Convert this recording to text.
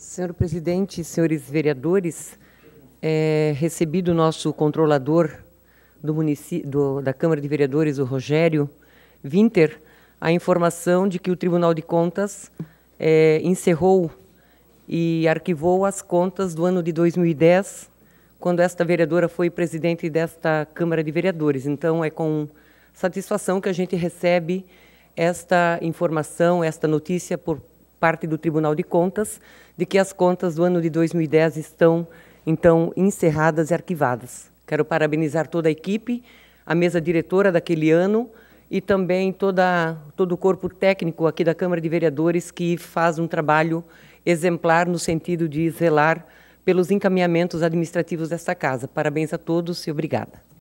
Senhor presidente, senhores vereadores, é, recebi do nosso controlador do do, da Câmara de Vereadores, o Rogério Winter, a informação de que o Tribunal de Contas é, encerrou e arquivou as contas do ano de 2010, quando esta vereadora foi presidente desta Câmara de Vereadores. Então, é com satisfação que a gente recebe esta informação, esta notícia por parte do Tribunal de Contas de que as contas do ano de 2010 estão, então, encerradas e arquivadas. Quero parabenizar toda a equipe, a mesa diretora daquele ano e também toda, todo o corpo técnico aqui da Câmara de Vereadores que faz um trabalho exemplar no sentido de zelar pelos encaminhamentos administrativos desta casa. Parabéns a todos e obrigada.